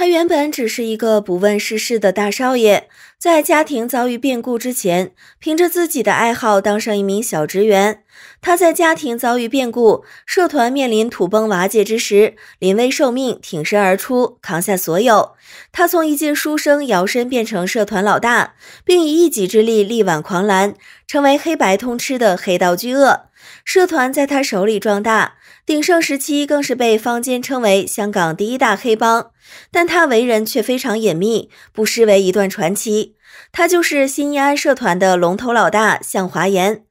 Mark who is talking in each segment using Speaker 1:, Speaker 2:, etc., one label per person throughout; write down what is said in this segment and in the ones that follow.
Speaker 1: 他原本只是一个不问世事的大少爷，在家庭遭遇变故之前，凭着自己的爱好当上一名小职员。他在家庭遭遇变故、社团面临土崩瓦解之时，临危受命，挺身而出，扛下所有。他从一介书生摇身变成社团老大，并以一己之力力挽狂澜，成为黑白通吃的黑道巨鳄。社团在他手里壮大。鼎盛时期更是被坊间称为“香港第一大黑帮”，但他为人却非常隐秘，不失为一段传奇。他就是新义安社团的龙头老大向华岩。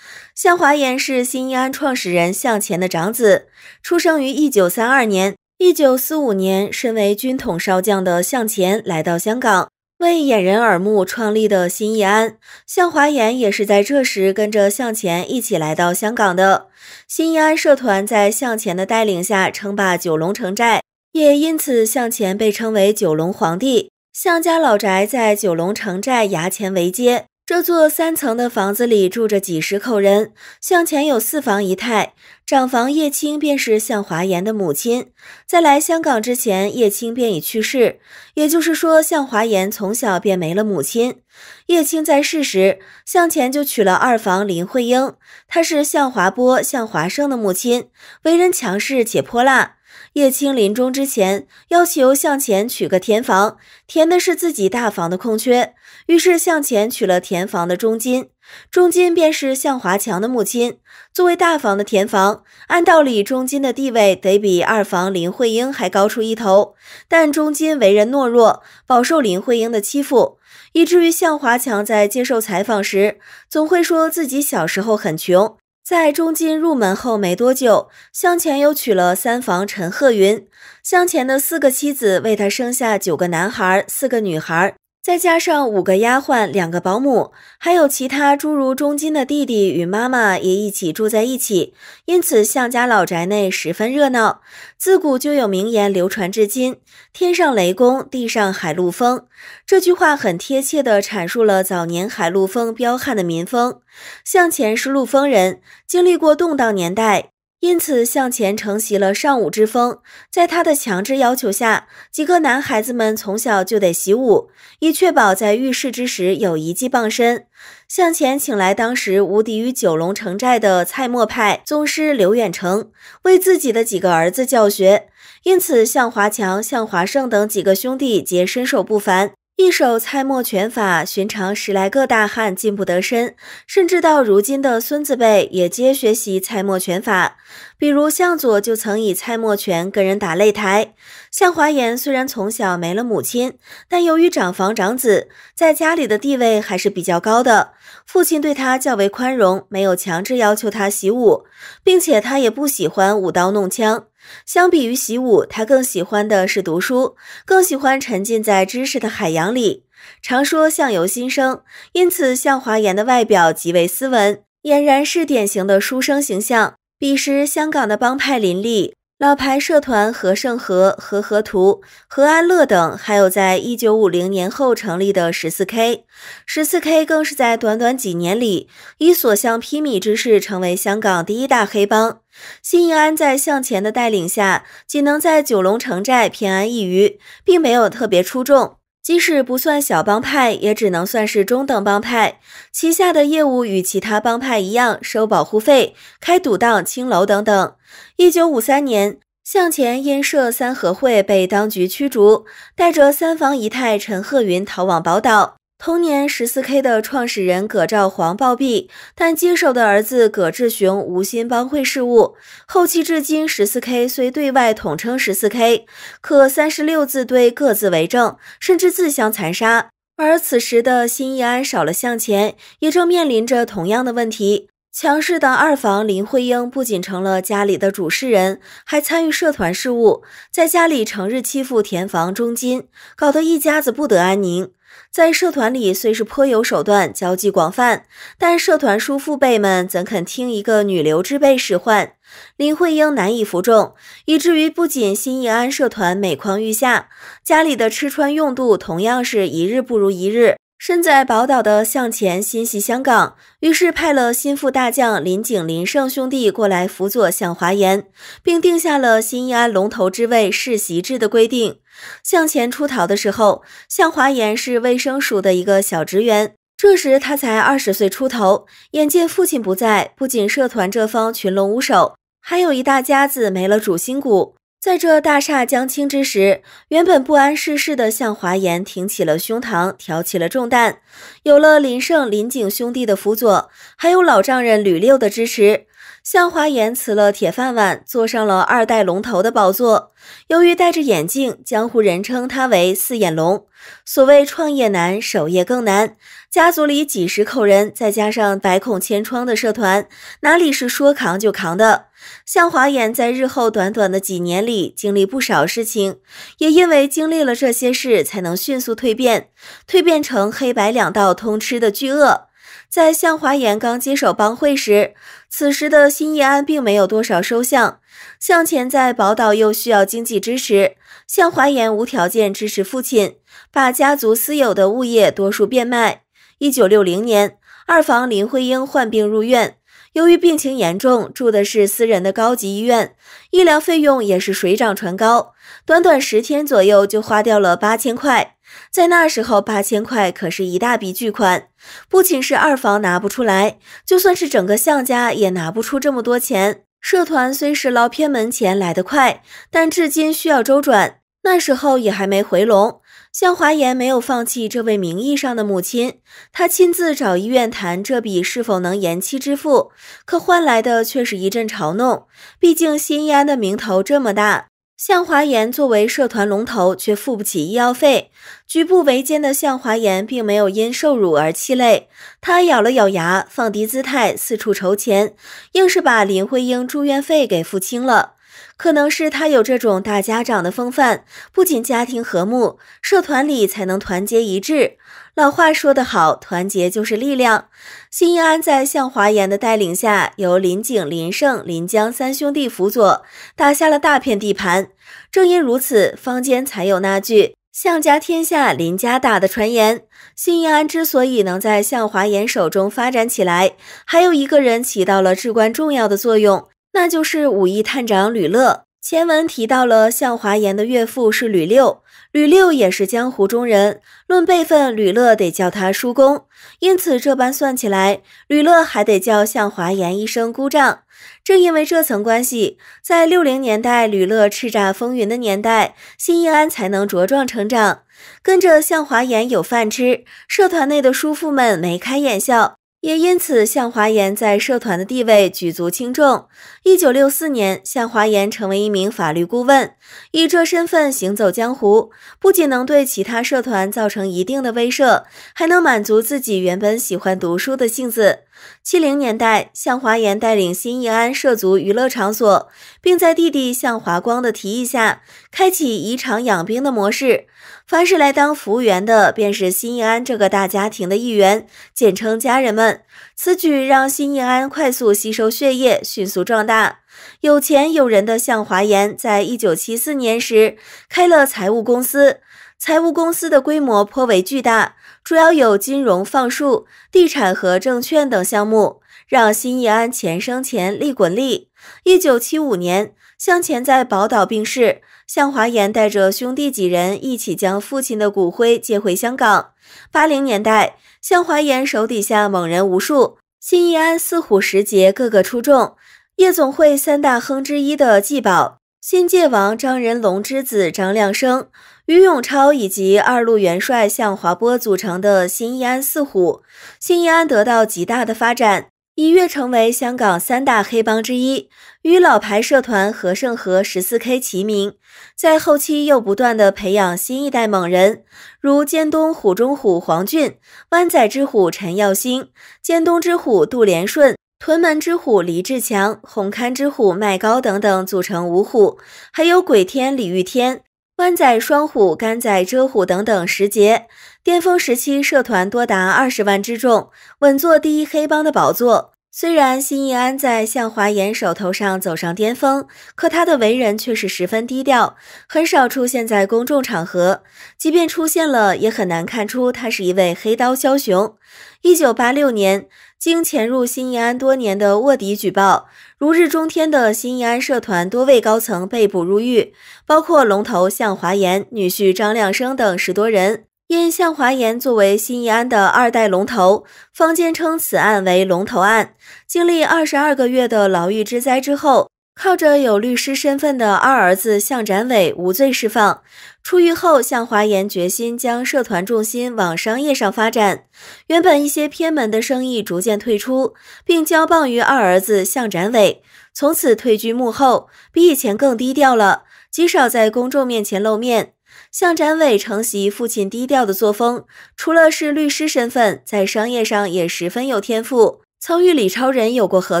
Speaker 1: 向华岩是新义安创始人向前的长子，出生于一九三二年。一九四五年，身为军统少将的向前来到香港。为掩人耳目，创立的新义安向华炎也是在这时跟着向前一起来到香港的新义安社团，在向前的带领下称霸九龙城寨，也因此向前被称为九龙皇帝。向家老宅在九龙城寨衙前围街。这座三层的房子里住着几十口人。向前有四房姨太，长房叶青便是向华严的母亲。在来香港之前，叶青便已去世，也就是说，向华严从小便没了母亲。叶青在世时，向前就娶了二房林惠英，她是向华波、向华胜的母亲，为人强势且泼辣。叶青临终之前，要求向前娶个填房，填的是自己大房的空缺。于是向前娶了田房的钟金，钟金便是向华强的母亲。作为大房的田房，按道理钟金的地位得比二房林慧英还高出一头。但钟金为人懦弱，饱受林慧英的欺负，以至于向华强在接受采访时总会说自己小时候很穷。在钟金入门后没多久，向前又娶了三房陈鹤云。向前的四个妻子为他生下九个男孩，四个女孩。再加上五个丫鬟、两个保姆，还有其他诸如钟金的弟弟与妈妈也一起住在一起，因此向家老宅内十分热闹。自古就有名言流传至今：“天上雷公，地上海陆丰。”这句话很贴切地阐述了早年海陆丰彪悍的民风。向前是陆丰人，经历过动荡年代。因此，向前承袭了尚武之风。在他的强制要求下，几个男孩子们从小就得习武，以确保在遇事之时有一技傍身。向前请来当时无敌于九龙城寨的蔡墨派宗师刘远成，为自己的几个儿子教学。因此，向华强、向华胜等几个兄弟皆身手不凡。一手蔡墨拳法，寻常十来个大汉近不得身，甚至到如今的孙子辈也皆学习蔡墨拳法。比如向佐就曾以蔡墨拳跟人打擂台。向华言虽然从小没了母亲，但由于长房长子，在家里的地位还是比较高的，父亲对他较为宽容，没有强制要求他习武，并且他也不喜欢舞刀弄枪。相比于习武，他更喜欢的是读书，更喜欢沉浸在知识的海洋里。常说“相由心生”，因此向华严的外表极为斯文，俨然是典型的书生形象。彼时，香港的帮派林立。老牌社团何盛和、何何图、何安乐等，还有在一九五零年后成立的十四 K，十四 K 更是在短短几年里以所向披靡之势，成为香港第一大黑帮。新义安在向前的带领下，仅能在九龙城寨、偏安一隅，并没有特别出众。即使不算小帮派，也只能算是中等帮派。旗下的业务与其他帮派一样，收保护费、开赌档、青楼等等。一九五三年，向前因涉三合会被当局驱逐，带着三房姨太陈鹤云逃往宝岛。同年，十四 K 的创始人葛兆煌暴毙，但接手的儿子葛志雄无心帮会事务。后期至今，十四 K 虽对外统称十四 K，可三十六字对各自为政，甚至自相残杀。而此时的新义安少了向前，也正面临着同样的问题。强势的二房林徽因不仅成了家里的主事人，还参与社团事务，在家里成日欺负田房钟金，搞得一家子不得安宁。在社团里虽是颇有手段，交际广泛，但社团叔父辈们怎肯听一个女流之辈使唤？林慧英难以服众，以至于不仅新义安社团每况愈下，家里的吃穿用度同样是一日不如一日。身在宝岛的向前心系香港，于是派了心腹大将林景、林胜兄弟过来辅佐向华岩，并定下了新义安龙头之位世袭制的规定。向前出逃的时候，向华岩是卫生署的一个小职员。这时他才二十岁出头，眼见父亲不在，不仅社团这方群龙无首，还有一大家子没了主心骨。在这大厦将倾之时，原本不谙世事的向华岩挺起了胸膛，挑起了重担。有了林胜、林景兄弟的辅佐，还有老丈人吕六的支持。向华言辞了铁饭碗，坐上了二代龙头的宝座。由于戴着眼镜，江湖人称他为“四眼龙”。所谓创业难，守业更难。家族里几十口人，再加上百孔千疮的社团，哪里是说扛就扛的？向华言在日后短短的几年里经历不少事情，也因为经历了这些事，才能迅速蜕变，蜕变成黑白两道通吃的巨鳄。在向华岩刚接手帮会时，此时的新义安并没有多少收向。向前在宝岛又需要经济支持，向华岩无条件支持父亲，把家族私有的物业多数变卖。一九六零年，二房林徽因患病入院。由于病情严重，住的是私人的高级医院，医疗费用也是水涨船高，短短十天左右就花掉了八千块。在那时候，八千块可是一大笔巨款，不仅是二房拿不出来，就算是整个向家也拿不出这么多钱。社团虽是捞偏门钱来得快，但至今需要周转，那时候也还没回笼。向华言没有放弃这位名义上的母亲，他亲自找医院谈这笔是否能延期支付，可换来的却是一阵嘲弄。毕竟新一安的名头这么大，向华言作为社团龙头却付不起医药费，举步维艰的向华言并没有因受辱而气馁，他咬了咬牙，放低姿态，四处筹钱，硬是把林徽因住院费给付清了。可能是他有这种大家长的风范，不仅家庭和睦，社团里才能团结一致。老话说得好，团结就是力量。辛义安在向华言的带领下，由林景、林胜、林江三兄弟辅佐，打下了大片地盘。正因如此，坊间才有那句“向家天下，林家大的”传言。辛义安之所以能在向华言手中发展起来，还有一个人起到了至关重要的作用。那就是武义探长吕乐。前文提到了向华言的岳父是吕六，吕六也是江湖中人。论辈分，吕乐得叫他叔公，因此这般算起来，吕乐还得叫向华言一声姑丈。正因为这层关系，在六零年代吕乐叱咤风云的年代，辛义安才能茁壮成长，跟着向华言有饭吃，社团内的叔父们眉开眼笑。也因此，向华言在社团的地位举足轻重。一九六四年，向华言成为一名法律顾问，以这身份行走江湖，不仅能对其他社团造成一定的威慑，还能满足自己原本喜欢读书的性子。七零年代，向华炎带领新义安涉足娱乐场所，并在弟弟向华光的提议下，开启以厂养兵的模式。凡是来当服务员的，便是新义安这个大家庭的一员，简称家人们。此举让新义安快速吸收血液，迅速壮大。有钱有人的向华炎，在一九七四年时开了财务公司。财务公司的规模颇为巨大，主要有金融、放数、地产和证券等项目，让新义安钱生钱，利滚利。一九七五年，向前在宝岛病逝，向华岩带着兄弟几人一起将父亲的骨灰接回香港。八零年代，向华岩手底下猛人无数，新义安四虎时节个个出众，夜总会三大亨之一的季宝。新界王张仁龙之子张亮生、于永超以及二路元帅向华波组成的新义安四虎，新义安得到极大的发展，一跃成为香港三大黑帮之一，与老牌社团和盛和、十四 K 齐名。在后期又不断的培养新一代猛人，如尖东虎中虎黄俊、湾仔之虎陈耀星、尖东之虎杜连顺。屯门之虎李志强、红磡之虎麦高等等组成五虎，还有鬼天李玉天、湾仔双虎甘仔、遮虎等等十杰。巅峰时期，社团多达二十万之众，稳坐第一黑帮的宝座。虽然辛义安在向华岩手头上走上巅峰，可他的为人却是十分低调，很少出现在公众场合。即便出现了，也很难看出他是一位黑刀枭雄。一九八六年，经潜入辛义安多年的卧底举报，如日中天的辛义安社团多位高层被捕入狱，包括龙头向华岩、女婿张亮生等十多人。因向华炎作为新义安的二代龙头，坊间称此案为龙头案。经历二十二个月的牢狱之灾之后，靠着有律师身份的二儿子向展伟无罪释放。出狱后，向华岩决心将社团重心往商业上发展。原本一些偏门的生意逐渐退出，并交棒于二儿子向展伟，从此退居幕后，比以前更低调了，极少在公众面前露面。向展伟承袭父亲低调的作风，除了是律师身份，在商业上也十分有天赋，曾与李超人有过合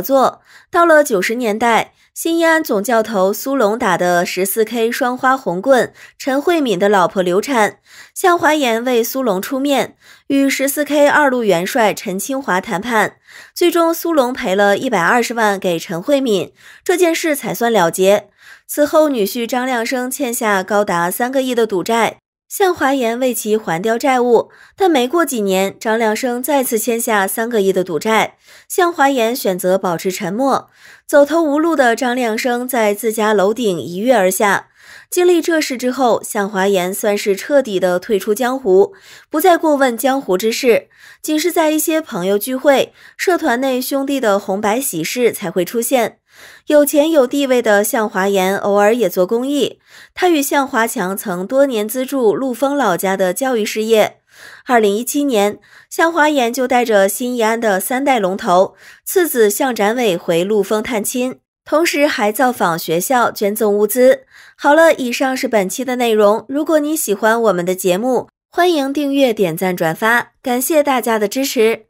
Speaker 1: 作。到了九十年代，新义安总教头苏龙打的十四 K 双花红棍，陈慧敏的老婆流产，向华言为苏龙出面与十四 K 二路元帅陈清华谈判，最终苏龙赔了一百二十万给陈慧敏，这件事才算了结。此后，女婿张亮生欠下高达三个亿的赌债，向华言为其还掉债务。但没过几年，张亮生再次签下三个亿的赌债，向华言选择保持沉默。走投无路的张亮生在自家楼顶一跃而下。经历这事之后，向华言算是彻底的退出江湖，不再过问江湖之事，仅是在一些朋友聚会、社团内兄弟的红白喜事才会出现。有钱有地位的向华岩偶尔也做公益。他与向华强曾多年资助陆丰老家的教育事业。二零一七年，向华岩就带着新义安的三代龙头次子向展伟回陆丰探亲，同时还造访学校捐赠物资。好了，以上是本期的内容。如果你喜欢我们的节目，欢迎订阅、点赞、转发，感谢大家的支持。